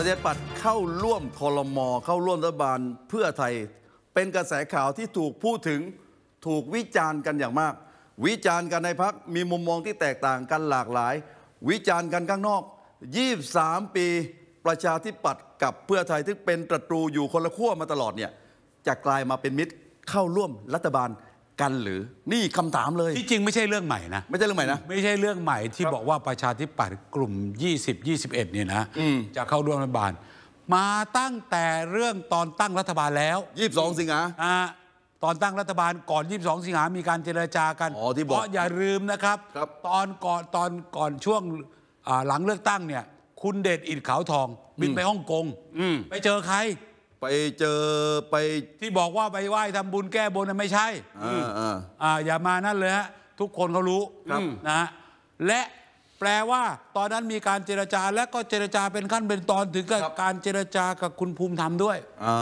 ประชาธิปัตย์เข้าร่วมคอรมอเข้าร่วมรัฐบาลเพื่อไทย เป็นกระแสข่าวที่ถูกพูดถึงถูกวิจารณ์กันอย่างมาก วิจารณ์กันในพักมีมุมมองที่แตกต่างกันหลากหลาย วิจารณ์กันข้างนอก23ปี ประชาธิปัตย์กับเพื่อไทยที่เป็นตรตรูอยู่คนละขั้วมาตลอดเนี่ยจะกลายมาเป็นมิตรเข้าร่วมรัฐบาลกันหรือนี่คำถามเลยที่จริงไม่ใช่เรื่องใหม่นะไม่ใช่เรื่องใหม่นะไม่ใช่เรื่องใหม่ที่บอกว่าประชาธิปัตย์กลุ่ม 20 21 เนี่ยนะจะเข้าร่วมรัฐบาล มาตั้งแต่เรื่องตอนตั้งรัฐบาลแล้ว 22 สิงหาตอนตั้งรัฐบาลก่อน 22 สิงหา มีการเจรจากันเพราะอย่าลืมนะครับตอนก่อนตอนก่อนช่วงหลังเลือกตั้งเนี่ยคุณเดชอิดขาวทองบินไปฮ่องกงไปเจอใครไปเจอไปที่บอกว่าไปไหว้ทำบุญแก้บนนไม่ใช่อ่าอ่าออย่ามานั่นเลยฮะทุกคนเขารู้นะฮะและแปลว่า ตอนนั้นมีการเจรจา และก็เจรจาเป็นขั้นเป็นตอนถึงกับการเจรจากับคุณภูมิธรรมด้วยอ่า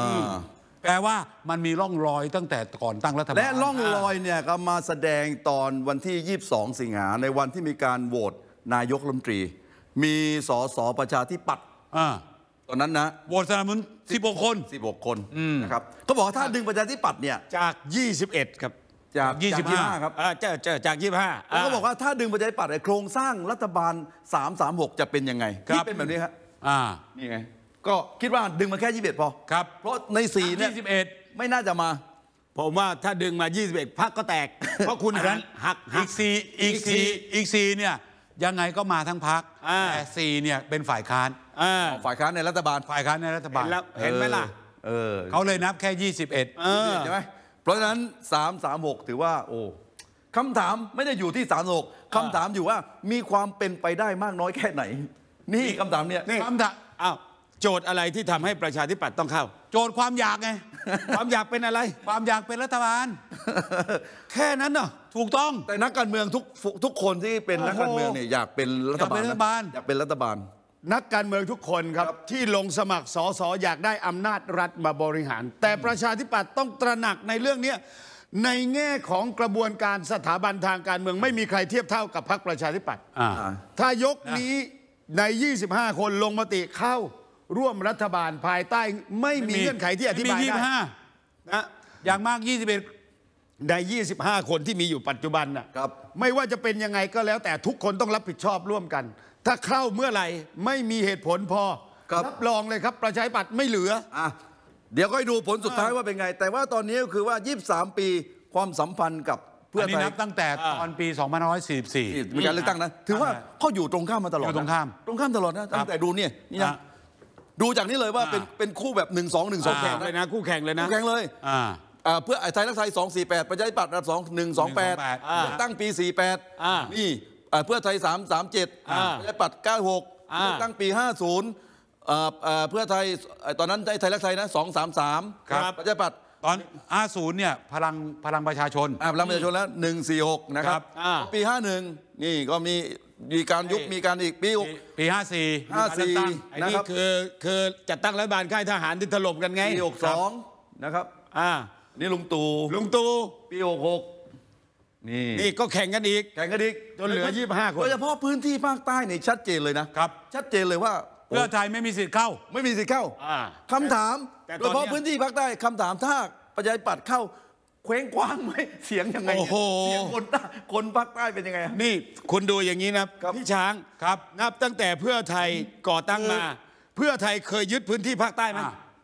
แปลว่ามันมีร่องรอยตั้งแต่ก่อนตั้งรัฐบาลและร่องรอยเนี่ยก็มาแสดงตอนวันที่22 สิงหาในวันที่มีการโหวตนายกรัฐมนตรี มีสสประชาธิปัตย์อ่าตอนนั้นนะโหวตสนับสนุน16คน16คนนะครับเขาบอกว่าถ้าดึงประชาธิปัตย์เนี่ยจาก 21 ครับ จาก 25 ครับจากจาก25แล้วขาบอกว่าถ้าดึงประชาธิปัตย์โครงสร้างรัฐบาล 336 จะเป็นยังไงที่เป็นแบบนี้ครับนี่ไงก็คิดว่าดึงมาแค่ 21 พอครับ เพราะใน4เนี่ย21 ไม่น่าจะมาผมว่าถ้าดึงมา 21พรรคก็แตก เพราะคุณนักหักอีก4อีก4อีก4เนี่ยยังไงก็มาทั้งพักแต่สี่เนี่ย เป็นฝ่ายค้านฝ่ายค้านในรัฐบาล ฝ่ายค้านในรัฐบาลเห็นแล้วเห็นไหมล่ะเขาเลยนับแค่ 21เออใช่ไหมเพราะฉะนั้น3 3 6 ถือว่า โอ้คำถามไม่ได้อยู่ที่ 3 6คำถามอยู่ว่ามีความเป็นไปได้มากน้อยแค่ไหน นี่คำถามเนี่ยคำถามอ้าวโจทย์อะไรที่ทำให้ประชาธิปัตย์ต้องเข้า โจทย์ความอยากไงความอยากเป็นอะไร ความอยากเป็นรัฐบาล แค่นั้นเนาะถูกต้องแต่นักการเมืองทุกทุกคนที่เป็นนักการเมืองเนี่ยอยากเป็นรัฐบาลนอยากเป็นรัฐบาล นักการเมืองทุกคนครับที่ลงสมัครสอสอยากได้อำนาจรัฐมาบริหาร แต่ประชาธิปัตย์ต้องตระหนักในเรื่องนี้ในแง่ของกระบวนการสถาบันทางการเมืองไม่มีใครเทียบเท่ากับพรรคประชาธิปัตย์ถ้ายกนี้ใน 25 คนลงมติเข้าร่วมรัฐบาลภายใต้ไม่มีเงื่อนไขที่อธิบายได้นะอย่างมาก 21ใน 25 คนที่มีอยู่ปัจจุบันนะครับไม่ว่าจะเป็นยังไงก็แล้วแต่ทุกคนต้องรับผิดชอบร่วมกัน ถ้าเข้าเมื่อไหร่ ไม่มีเหตุผลพอครับรับรองเลยครับ ประชาธิปัตย์ไม่เหลืออ่ะ เดี๋ยวก็ดูผลสุดท้ายว่าเป็นไง แต่ว่าตอนนี้ก็คือว่า 23 ปีความสัมพันธ์กับเพื่ออันนี่นับตั้งแต่ตอนปี2544มีการเลือกตั้งนะ ถือว่าเขาอยู่ตรงข้ามมาตลอดอยู่ตรงข้าม ตรงข้ามตลอดนะตั้งแต่ดูเนี่ยนี่นะดูจากนี้เลยว่าเป็นเป็นคู่แบบ 1 2 1 2 แข่งเลยนะนะคู่แข่งเลยนะคู่แข่งเลยอ่าเพื่อไทยรักไทย248ประชาธิปัตย์รับ2 128 ตั้งปี 48นี่เพื่อไทย337ประชาธิปัตย์96 ตั้งปี 50เพื่อไทยตอนนั้นได้ไทยรักไทยนะ233ประชาธิปัตย์ตอน50เนี่ยพลังพลังประชาชนพลังประชาชนแล้ว146นะครับปี 51นี่ก็มีมีการยุบมีการอีกปีหกปีห้าสี่ห้าสี่นี่คือคือจัดตั้งรัฐบาลค่ายทหารที่ถล่มกันไงปีหกสองนะครับอ่านี่ลุงตู่ลุงตู่ปีหกหกนี่นี่ก็แข่งกันอีกแข่งกันอีกจนเหลือยี่สิบห้าคนโดยเฉพาะพื้นที่ภาคใต้เนี่ยชัดเจนเลยนะครับ ชัดเจนเลยว่า เพื่อไทยไม่มีสิทธิ์เข้า ไม่มีสิทธิ์เข้าคำถามโดยเฉพาะพื้นที่ภาคใต้ คำถามถ้าประชาธิปัตย์เข้าเคว้งคว้างไหมเสียงยังไงเสียงคนคนภาคใต้เป็นยังไงนี่คุณดูอย่างนี้นะพี่ช้างครับนับตั้งแต่เพื่อไทยก่อตั้งมาเพื่อไทยเคยยึดพื้นที่ภาคใต้ไหม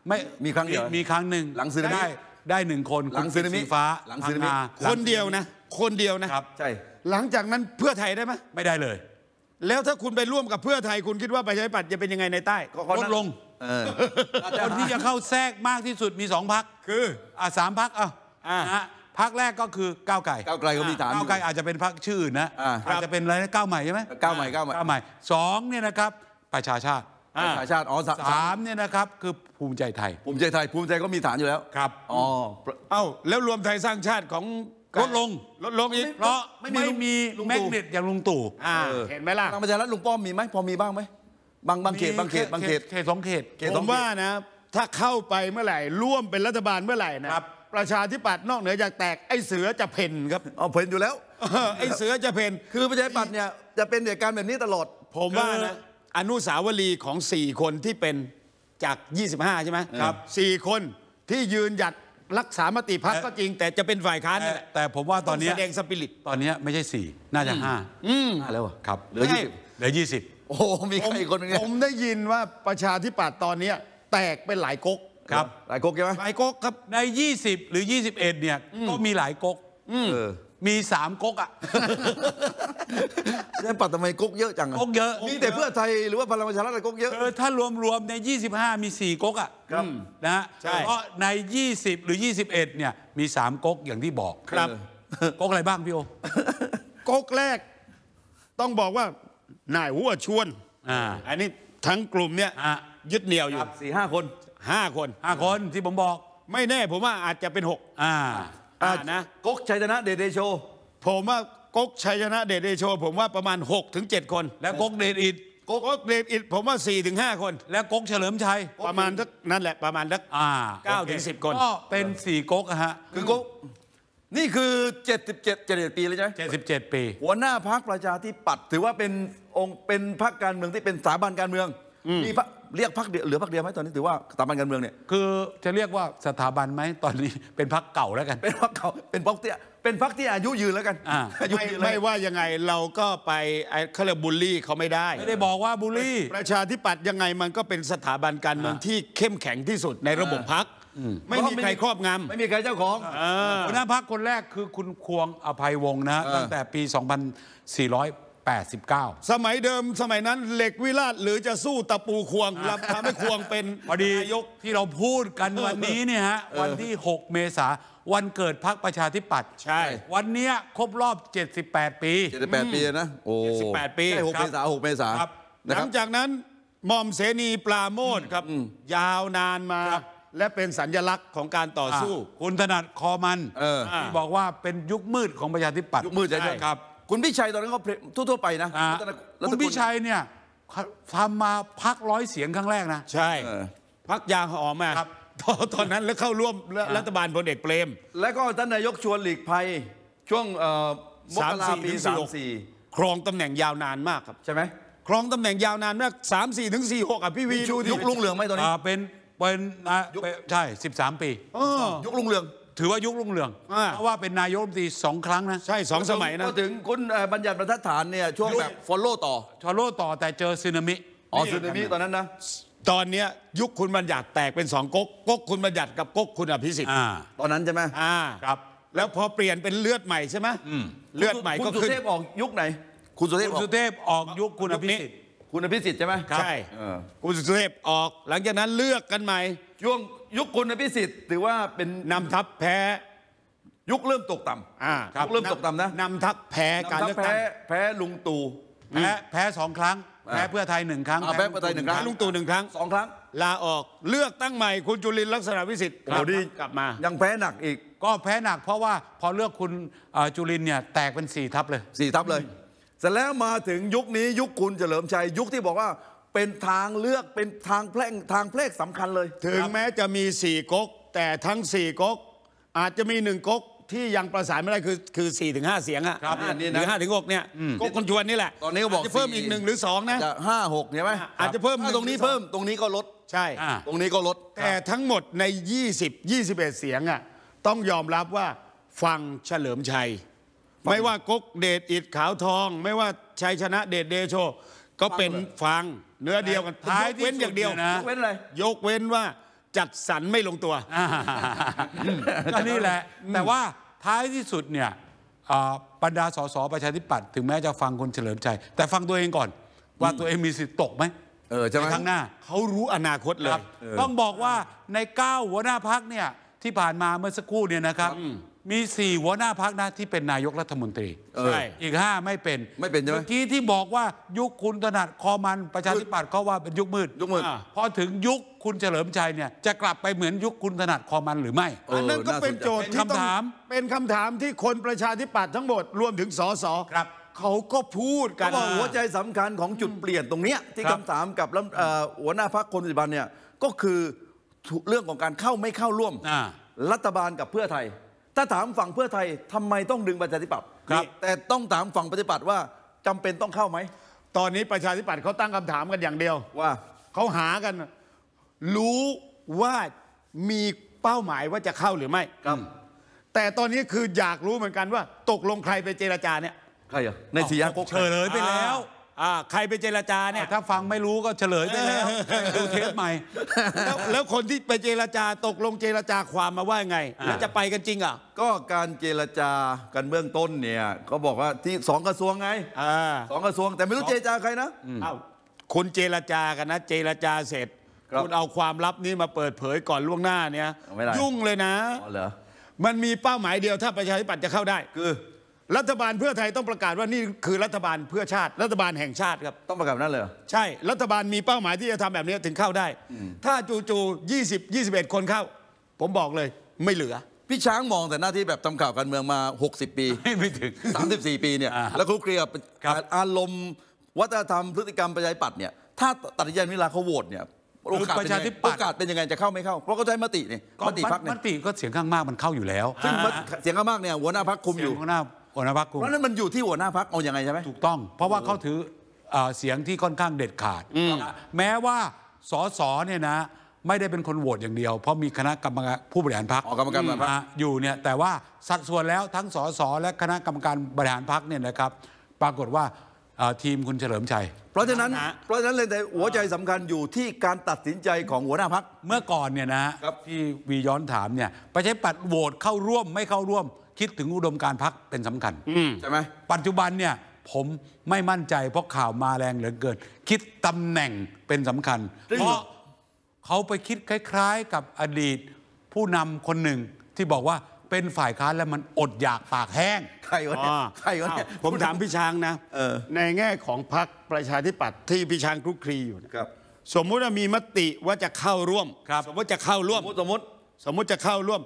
ไม่มีครั้งเดียวมีครั้งหนึ่งหลังซื้อได้ได้หนึ่งคนหลังคุณซึนามิีฟ้าหลังซึนามิคนเดียวนะ คนเดียวนะครับใช่หลังจากนั้นเพื่อไทยได้ไหมไม่ได้เลย แล้วถ้าคุณไปร่วมกับเพื่อไทย คุณคิดว่าประชาธิปัตย์จะเป็นยังไงในใต้ลดลงคนที่จะเข้าแทรกมากที่สุดมีสองพักคือ อ่ะสามพักอ่ะอ่ะพักแรกก็คือก้าวไก่ก้าวไกลก็มีฐานก้าวไกลอาจจะเป็นพักชื่อนะอาจจะเป็นอะไรนะก้าวใหม่ใช่ไหมก้าวใหม่ก้าวใหม่สองเนี่ยนะครับ ประชาชาติสรยชาชาติอ๋อสามเนี่ยนะครับ คือภูมิใจไทยภูมิใจไทยภูมิใจก็มีฐานอยู่แล้วครับอ๋อเอ้า แล้วรวมไทยสร้างชาติของลดลงลดลงอีกเพราะไม่มีแมกเนตอย่างลุงตู่เห็นไหมล่ะทางประชารัฐลุงป้อมมีไหมพอมีบ้างไหมบางบางเขตบางเขตบางเขต เขตสองเขตผมว่านะ ถ้าเข้าไปเมื่อไหร่ร่วมเป็นรัฐบาลเมื่อไหร่นะประชาธิปัตย์นอกเหนือจากแตกไอ้เสือจะเพ่นครับเอาเพ่นอยู่แล้วไอ้เสือจะเพ่นคือประชาธิปัตย์เนี่ยจะเป็นเหตุการณ์แบบนี้ตลอดผมว่านะอนุสาวรีย์ของ 4 คนที่เป็นจาก 25 ใช่ไหมครับสี่คนที่ยืนหยัดรักษามติพักก็จริง แต่จะเป็นฝ่ายค้านนี่แหละแต่ผมว่าตอนนี้แสดงสปิริตตอนนี้ไม่ใช่ 4 น่าจะ5อืมแล้วครับเหลือยี่เหลือยี่สิบโอ้มีใครอีกคนนึงผมได้ยินว่าประชาธิปัตย์ตอนนี้แตกเป็นหลายก๊ก ครับ หลายก๊กใช่ไหมหลายก๊กครับใน 20 หรือ 21 เนี่ย ก็มีหลายก๊กมีสามก๊กอ่ะนี่ปัดทำไมก๊กเยอะจังอก๊กเยอะมีแต่เพื่อไทยหรือว่าพลังประชารัฐก๊กเยอะ เออถ้ารวมๆ ใน 25 มี4ก๊กอ่ะ ครับนะฮะเพราะใน 20 หรือ 21เนี่ยมี3ก๊ก อย่างที่บอกครับ ก๊กอะไรบ้าง พี่โอก๊กแรก ต้องบอกว่านายหัวชวน อ่าอันนี้ทั้งกลุ่มเนี่ยยึดเหนี่ยวอยู่สี่ห้าคนห้าคนห้าคนที่ผมบอก ไม่แน่ผมว่าอาจจะเป็นหกอ่าอ่านะก๊กชัยชนะเดชเดโช ผมว่าก๊กชัยชนะเดชเดโช ผมว่าประมาณ 6-7ถึง7คน แล้วก๊กเดชอิดก๊กเดชอิดผมว่า4-5ถึงคน แล้วก๊กเฉลิมชัย ประมาณสักนั่นแหละ ประมาณสักอ่าเก้าถึงสิบคน ก็เป็นสี่ก๊กฮะ คือก๊กนี่คือ77 77 ปีเลยใช่ไหม77ปี หัวหน้าพรรคประชาธิปัตย์ถือว่าเป็นองค์เป็นพรรคการเมืองที่เป็นสถาบันการเมืองมีพรรคเรียกพักเหลือพักเดียวไหมตอนนี้ถือว่าสถาบันการเมืองเนี่ยคือ จะเรียกว่าสถาบันไหมตอนนี้เป็นพักเก่าแล้วกันเป็นพักเก่าเป็นพักเตี้ยเป็นพักที่อายุยืนแล้วกันไม่ไม่ว่ายังไงเราก็ไปเขาเรียกบูลลี่เขาไม่ได้ไม่ได้บอกว่าบูลลี่ ประชาธิปัตย์ยังไงมันก็เป็นสถาบันการเมืองที่เข้มแข็งที่สุดในระบบพักไม่มีใครครอบงำไม่มีใครเจ้าของหัวหน้าพักคนแรกคือคุณควงอภัยวงศ์นะตั้งแต่ปี2400 89 สมัยเดิมสมัยนั้นเหล็กวิราชหรือจะสู้ตะปูควงรับทำให้ควงเป็นพอดียกที่เราพูดกัน วันนี้เนี่ยฮะวันที่ 6 เมษา วันเกิดพรรคประชาธิปัตย์ใช่ วันนี้ครบรอบ 78 ปี 78 ปีนะโอ้78 ปี6เมษา6เมษาหลังจากนั้นหม่อมเสนีปลาโมดครับ ยาวนานมา และเป็นสัญลักษณ์ของการต่อสู้คุณถนัดคอมันออบอกว่าเป็นยุคมืดของประชาธิปัตย์ยุคมืดใช่ครับคุณพิชัยตอนนั้นก็ทั่วๆไปนะ คุณพิชัยเนี่ยทำมาพักร้อยเสียงครั้งแรกนะ ใช่ พักยาหอมมาครับตอนตอนนั้นแล้วเข้าร่วมรัฐบาลพลเอกเปรม และก็ท่านนายกชวนหลีกภัยช่วงมกราปีสามสี่ครองตำแหน่งยาวนานมากครับ ใช่ไหมครองตำแหน่งยาวนานมากสามสี่ถึงสี่หกอ่ะพี่วียุคลุงเหลืองไหมตอนนี้เป็น เป็นใช่สิบสามปียุคลุงเหลืองถือว่ายุครุ่งเรืองาเพราะว่าเป็นนายกรัฐมนตรีสองครั้งนะใช่สองสมัยนะพอถึงคุณบัญญัติบรรทัดฐานเนี่ยช่วงแบบฟอลโล่ต่อฟอลโล่ต่อแต่เจอซีนามิอ๋อซีนามิตอนนั้นนะตอนนี้ยุคคุณบัญญัติแตกเป็นสองก๊กก๊กคุณบัญญัติกับก๊กคุณอภิสิทธิ์ตอนนั้นใช่ไหมอ่าครับ แล้วพอเปลี่ยนเป็นเลือดใหม่ใช่ไหมเลือดใหม่ก็คุณสุเทพออกยุคไหน คุณสุเทคุพณออกสุเทพออกยุคคุณอภิสิทธิ์คุณอภิสิทธิ์ใช่ไหมใช่คุณสุเทพออกหลังจากนั้นเลือกกันใหม่ช่วงยุคคุณอภิสิทธิ์ถือว่าเป็นนำทัพแพ้ ยุคเริ่มตกต่อ่าำยุคเริ่มตกต่ำนะนำทัพแพ้การเลือกตั้งแพ้ลุงตู่แพ้แพ้สองครั้งแพ้เพื่อไทยหนึ่งครั้ง แพ้เพื่อไทยหนึ่งครั้งแพ้ลุงตู่หนึ่งครั้งสองครั้งลาออกเลือกตั้งใหม่คุณจุลินลักษณะวิสิทธิ์กลับมา ยังแพ้หนักอีกก็แพ้หนัก เพราะว่าพอเลือกคุณจุลินเนี่ยแตกเป็นสี่ทัพเลยสี่ทับเลย เสร็จแล้วมาถึงยุคนี้ยุคคุณเฉลิมชัยยุคที่บอกว่าเป็นทางเลือกเป็นทางแพร่งทางเพลกสำคัญเลย ถึงแม้จะมีสี่ก๊กแต่ทั้งสี่ก๊กอาจจะมีหนึ่งก๊กที่ยังประสานไม่ได้คือคือสี่ถึงห้าเสียงอะครับนี่นะหรือห้าถึงหกเนี่ยก๊กคนชวนนี่แหละตอนนี้ก็บอกจะเพิ่มอีกหนึ่งหรือสองนะจะห้าหกเนี่ไหมอาจจะเพิ่มตรงนี้เพิ่มตรงนี้ก็ลดใช่ ตรงนี้ก็ลด แต่ทั้งหมดใน 20 21 เสียงอ่ะต้องยอมรับว่าฟังเฉลิมชัย ไม่ว่าก๊กเดชอิดขาวทอง ไม่ว่าชัยชนะเดชเดโชก็เป็นฟังเนื้อเดียวกันท้ายที่เว้นอย่างเดียวนะเว้นอะไรยกเว้นว่าจัดสรรไม่ลงตัวก็นี่แหละ แต่ว่าท้ายที่สุดเนี่ยบรรดาสสประชาธิปัตย์ถึงแม้จะฟังคนเฉลิมชัย แต่ฟังตัวเองก่อน ว่าตัวเองมีสิทธิ์ตกไหมเออใช่ไหมทางหน้า เขารู้อนาคตเลยต้องบอกว่าใน 9 หัวหน้าพักเนี่ยที่ผ่านมาเมื่อสักครู่เนี่ยนะครับมีสี่หัวหน้าพักนะที่เป็นนายกรัฐมนตรีใช่ อีกห้าไม่เป็นไม่เป็นใช่ไหมเมื่อกี้ที่บอกว่ายุคคุณถนัดคอมันประชาธิปัตย์เขาว่าเป็นยุคมืดยคมืดอพอถึงยุคคุณเฉลิมชัยเนี่ยจะกลับไปเหมือนยุคคุณถนัดคอมันหรือไม่อันนั้นก็เป็นโจทย์คำถาม เป็นคำถามที่คนประชาธิปัตย์ทั้งหมด รวมถึงสสครับเขาก็พูดกัเขานบอกหัวใจสำคัญของจุดเปลี่ยนตรงเนี้ยที่คำำถามกับหัวหน้าพักคนปัจจุบันเนี่ยก็คือเรื่องของการเข้าไม่เข้าร่วม รัฐบาลกับเพื่อไทยถ้าถามฝั่งเพื่อไทย ทำไมต้องดึงประชาธิปัตย์ครับ แต่ต้องถามฝั่งประชาธิปัตย์ว่าจำเป็นต้องเข้าไหม ตอนนี้ประชาธิปัตย์เขาตั้งคำถามกันอย่างเดียวว่าเขาหากัน รู้ว่ามีเป้าหมายว่าจะเข้าหรือไม่ครับแต่ตอนนี้คืออยากรู้เหมือนกันว่า ตกลงใครไปเจรจาเนี่ยใครอ่ะในสียงกเฉลยไปแล้วใครไปเจรจาเนี่ย ถ้าฟังไม่รู้ก็เฉลยไปแล้วดูเทปใหม่แล้วคนที่ไปเจรจาตกลงเจรจาความมาว่าไงแล้วจะไปกันจริงอ่ะก็การเจรจากันเบื้องต้นเนี่ย ก็บอกว่าที่สองกระทรวงไงอสองกระทรวงแต่ไม่รู้เจรจาใครนะคุณเจรจากันนะเจรจาเสร็จคุณเอาความลับนี้มาเปิดเผยก่อนล่วงหน้าเนี่ย ยุ่งเลยนะมันมีเป้าหมายเดียวถ้าประชาธิปัตย์จะเข้าได้ คือรัฐบาลเพื่อไทยต้องประกาศว่านี่คือรัฐบาลเพื่อชาติรัฐบาลแห่งชาติครับต้องประกาศนั่นเลยใช่รัฐบาลมีเป้าหมายที่จะทำแบบนี้ถึงเข้าได้ ถ้าจู่ๆ20 21 คนเข้า ผมบอกเลยไม่เหลือ พี่ช้างมองแต่หน้าที่แบบทำข่าวการเมืองมา 60 ปีไม่ถึง 34 ปีเนี่ยแล้วคุกเคลียกับอารมณ์วัฒนธรรมพฤติกรรมประชาธิปัตย์เนี่ยถ้าตัดยันใจเวลาเขาโหวตเนี่ยโอกาสเป็นยังไงกาเป็นยังไงจะเข้าไม่เข้า เพราะเขาใช้มตินี่มติพักเนี่ยมติก็เสียงข้างมากมันเข้าอยู่แล้วซึ่งเสียงข้างมากเนี่ยหัวหน้าพักคุมอยู่หัวหน้าพักเพราะนั้นมันอยู่ที่หัวหน้าพักเอาอย่างไรใช่ไหมถูกต้อง เพราะว่าเขาถือเสียงที่ค่อนข้างเด็ดขาด แม้ว่าสสเนี่ยนะ ไม่ได้เป็นคนโหวตอย่างเดียวเพราะมีคณะกรรมการผู้บริหารพักกรรมการพักอยู่เนี่ยแต่ว่าสัดส่วนแล้วทั้งสสและคณะกรรมการบริหารพักเนี่ยนะครับ ปรากฏว่าทีมคุณเฉลิมชัยเพราะฉะนั้น เพราะฉะนั้นเลยแต่หัวใจสำคัญอยู่ที่การตัดสินใจของหัวหน้าพักเมื่อก่อนเนี่ยนะที่วีย้อนถามเนี่ยไปใช้ปัดโหวตเข้าร่วมไม่เข้าร่วมคิดถึงอุดมการพักเป็นสำคัญ ใช่ไหมปัจจุบันเนี่ย ผมไม่มั่นใจเพราะข่าวมาแรงเหลือเกินคิดตำแหน่งเป็นสำคัญ เพราะเขาไปคิดคล้าย ๆกับอดีตผู้นำคนหนึ่งที่บอกว่าเป็นฝ่ายค้านแล้วมันอดอยากปากแห้ง ใครวะเนี่ยใครวะเนี่ยผมถามพี่ช้างนะในแง่ของพรรคประชาธิปัตย์ที่พี่ช้างคลุกคลีอยู่ครับสมมุติว่ามีมติว่าจะเข้าร่วมสมมติจะเข้าร่วมสมมติสมมติจะเข้าร่วม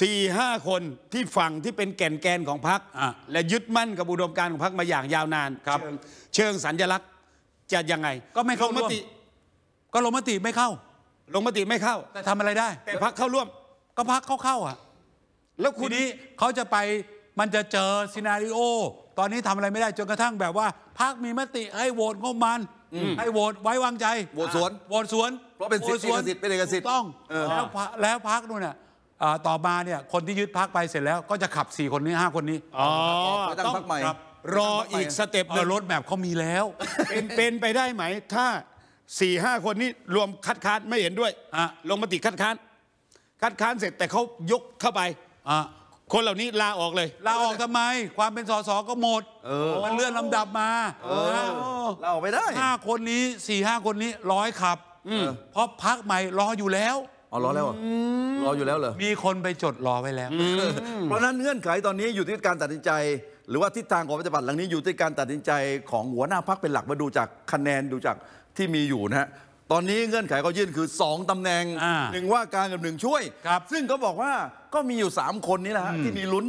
สี่ห้าคนที่ฝั่งที่เป็นแก่นแกนของพรรคและยึดมั่นกับอุดมการของพรรคมาอย่างยาวนานเชิงเชิงสัญลักษณ์จะยังไง ก็ไม่เข้าลงมติ ก็ลงมติไม่เข้า ลงมติไม่เข้า แต่ทำอะไรได้ แต่พรรคเข้าร่วม ก็พรรคเข้าเข้า อ่ะ แล้วคุณนี้เขาจะไปมันจะเจอซีนารีโอ ตอนนี้ทำอะไรไม่ได้จนกระทั่งแบบว่าพรรคมีมติ ให้โหวตงบมันให้โหวตไว้วางใจโหวตสวนโหวตสวนเพราะเป็นสิทธิ์เป็นเอกสิทธิ์ต้องแล้วแล้วพรรคนู่นน่ะต่อมาเนี่ย คนที่ยึดพักไปเสร็จแล้วก็จะขับ 4 คนนี้ 5 คนนี้ต้องพักใหม่รออีกสเต็ปหนึ่งรถแบบเขามีแล้ว เป็นเป็นไปได้ไหม ถ้า4ี่ห้าคนนี้รวมคัดค้านไม่เห็นด้วยลงมติคัดค้านคัดค้านเสร็จแต่เขายกเข้าไปคนเหล่านี้ลาออกเลย ลาออกทำไม ความเป็นสสก็หมดมันเลื่อนลำดับมาลาออกไปได้ห้าคนนี้สี่ห้าคนนี้ร้อยขับเพราะพักใหม่รออยู่แล้วอ๋อรอแล้วรออยู่แล้วเหรอ มีคนไปจดรอไว้แล้ว เพราะนั้นเงื่อนไขตอนนี้อยู่ที่การตัดสินใจ หรือว่าทิศทางของปฏิบัติหลังนี้อยู่ที่การตัดสินใจของหัวหน้าพักเป็นหลักมาดูจากคะแนนดูจากที่มีอยู่นะฮะ ตอนนี้เงื่อนไขเขายื่นคือ2ตำแหน่งหนึ่งว่าการกับหนึ่งช่วยซึ่งก็บอกว่าก็มีอยู่ 3 คนนี้แหละที่มีลุ้น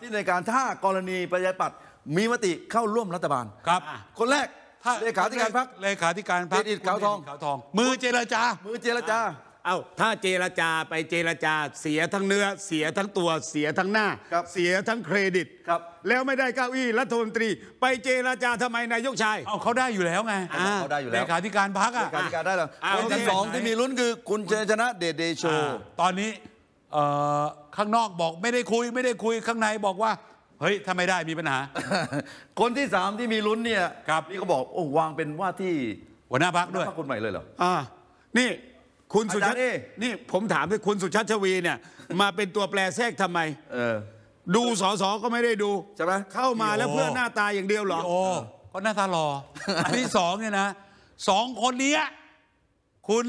ที่ในการถ้ากรณีประชาิปัตมีมติเข้าร่วมรัฐบาลครับ คนแรกเลขาธิการพักเลขาธิการพักอิดขาวทอง มือเจรจามือเจรจาเอาถ้าเจรจาไปเจรจาเสียทั้งเนื้อเสียทั้งตัวเสียทั้งหน้าเสียทั้งเครดิตครับ แล้วไม่ได้เก้าอี้รัฐมนตรี ไปเจรจาทำไมนายกชายเอาเขาได้อยู่แล้วไงเขาได้อยู่แล้เลขาธิการพักอ่ะขาธิการได้แล้วคนที่สองที่มีลุ้นคือ คุณเจชนะเดชเดโชตอนนี้ข้างนอกบอกไม่ได้คุยไม่ได้คุยข้างในบอกว่าเฮ้ยถ้าไม่ได้มีปัญหา คนที่สามที่มีลุ้นเนี่ยครับนี่เขาบอกโอ้วางเป็นว่าที่หัวหน้าพักด้วยพักคนใหม่เลยเหรออ่านี่คุณสุชาตินี่ผมถามด้วยคุณสุชาติชวีเนี่ย มาเป็นตัวแปรแทรกทำไมเออดูสอสอก็ไม่ได้ดูใช่ไหมเข้ามาแล้วเพื่อหน้าตาอย่างเดียวเหรอโอ้ก็หน้าตาหล่ออันที่สองเนี่ยนะสองคนนี้คุณ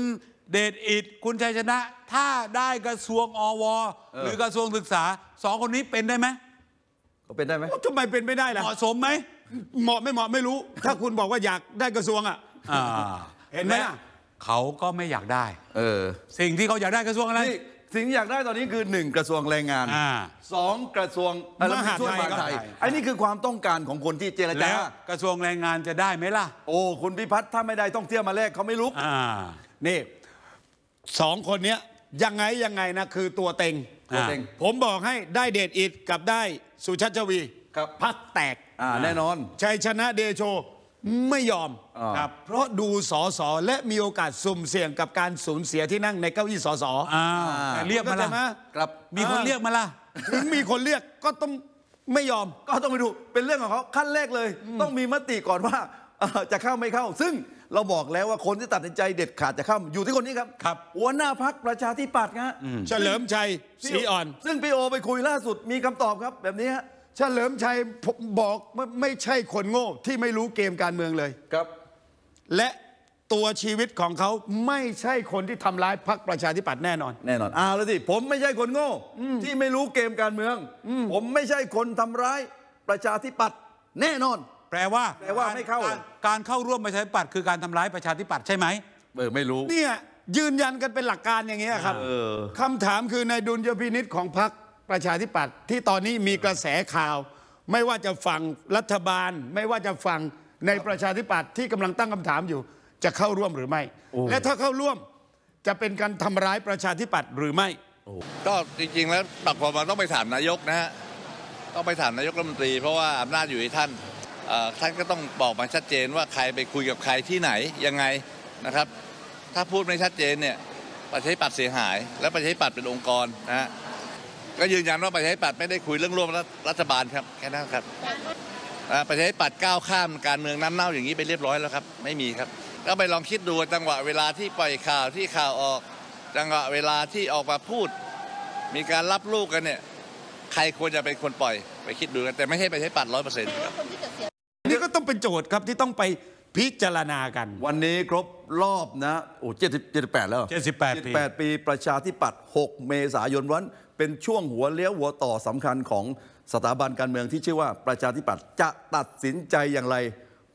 เดชอิดคุณชัยชนะ ถ้าได้กระทรวงอวหรือกระทรวงศึกษาสองคนนี้เป็นได้ไหมก็เป็นได้ไหมทำไมเป็นไม่ได้ล่ะเหมาะสมไหมเหมาะไม่เหมาะไม่รู้ ถ้าคุณบอกว่าอยากได้กระทรวงอ่ะเห็นไหมเขาก็ไม่อยากได้ เออ สิ่งที่เขาอยากได้กระทรวงอะไรสิ่งที่อยากได้ตอนนี้คือ1กระทรวงแรงงานอสองกระทรวงมหาดไทยไอ้นนี่คือความต้องการของคนที่เจรจาแล้วกระทรวงแรงงานจะได้ไหมล่ะ โอ้คุณพิพัฒน์ถ้าไม่ได้ต้องเที่ยวมาแลกเขาไม่ลุก อ่า นี่สองคนเนี้ยยังไงยังไงนะคือตัวเต็ง ตัวเต็ง ผมบอกให้ได้เดชอิดกับได้สุชาติชวีครับพักแตก อ่า แน่นอน ชัยชนะเดโชไม่ยอมครับ เพราะดูสอสอและมีโอกาสสุ่มเสี่ยงกับการสูญเสียที่นั่งในเก้าอี้สอสอเรียกมาละครับมีคนเรียกมาละ ถึงมีคนเรียกก็ต้องไม่ยอมก็ต้องไปดูเป็นเรื่องของเขาขั้นแรกเลยต้องมีมติก่อนว่าจะเข้าไม่เข้า ซึ่งเราบอกแล้วว่าคนที่ตัดสินใจเด็ดขาดจะเข้า อยู่ที่คนนี้ครับครับหัวหน้าพักประชาธิปัตย์ฮะเฉลิมชัยสีอ่อน ซึ่งพี่โอไปคุยล่าสุดมีคำตอบครับแบบนี้ฮะเฉลิมชัยบอกไม่ใช่คนโง่ ที่ไม่รู้เกมการเมืองเลยครับ และตัวชีวิตของเขาไม่ใช่คนที่ทำร้ายพรรคประชาธิปัตย์แน่นอน แน่นอนอ้าวแล้วสิผมไม่ใช่คนโง่ ที่ไม่รู้เกมการเมือง ผมไม่ใช่คนทำร้ายประชาธิปัตย์แน่นอน แปลว่าแปลว่าไม่เข้าการเข้าร่วมประชาธิปัตย์คือการทำร้ายประชาธิปัตย์ใช่ไหมเออไม่รู้ เนี่ย ยืนยันกันเป็นหลักการอย่างเงี้ยครับคำถามคือในดุลยพินิษของพรรคประชาธิปัตย์ที่ตอนนี้มีกระแสข่าว ไม่ว่าจะฝั่งรัฐบาล ไม่ว่าจะฝั่งในประชาธิปัตย์ที่กำลังตั้งคำถามอยู่ จะเข้าร่วมหรือไม่ และถ้าเข้าร่วมจะเป็นการทำร้ายประชาธิปัตย์หรือไม่ ก็จริงๆแล้วปักความมาต้องไปถามนายกนะฮะต้องไปถามนายกรัฐมนตรี เพราะว่าอำนาจอยู่ที่ท่าน ท่านก็ต้องบอกมาชัดเจนว่าใครไปคุยกับใครที่ไหนยังไงนะครับ ถ้าพูดไม่ชัดเจนเนี่ย ประชาธิปัตย์เสียหายและประชาธิปัตย์เป็นองค์กรนะฮะก็ยืนยันว่าประชาธิปัตย์ไม่ได้คุยเรื่องร่วม รัฐบาลครับแค่นั้นครับประชาธิปัตย์ก้าวข้าม การเมืองน้ำเน่าอย่างนี้ไปเรียบร้อยแล้วครับ ไม่มีครับก็ไปลองคิดดูจังหวะเวลาที่ปล่อยข่าวที่ข่าวออกจังหวะเวลาที่ออกมาพูด มีการรับลูกกันเนี่ยใครควรจะเป็นคนปล่อย ไปคิดดูกันแต่ไม่ใช่ไปใช้ปัดร้อยเปอร์เซ็นต์ครับนี่ก็ต้องเป็นโจทย์ครับที่ต้องไปพิจารณากันวันนี้ครบรอบนะโอ้เจ็ดสิบเจ็ดแปดแล้วเจ็ดสิบแปดีแปดปีประชาธิปัตย์หกเมษายนวัน เป็นช่วงหัวเลี้ยวหัวต่อสำคัญของสถาบันการเมืองที่ชื่อว่าประชาธิปัตย์จะตัดสินใจอย่างไร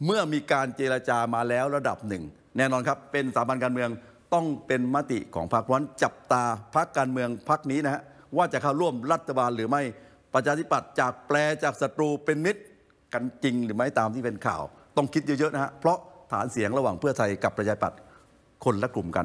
เมื่อมีการเจรจามาแล้วระดับหนึ่งแน่นอนครับเป็นสถาบันการเมืองต้องเป็นมติของพรรควันจับตาพรรคการเมืองพรรคนี้นะฮะว่าจะเข้าร่วมรัฐบาลหรือไม่ประชาธิปัตย์จากแปลจากศัตรูเป็นมิตรกันจริงหรือไม่ตามที่เป็นข่าว ต้องคิดเยอะๆนะฮะเพราะฐานเสียงระหว่างเพื่อไทยกับประชาธิปัตย์คนละกลุ่มกัน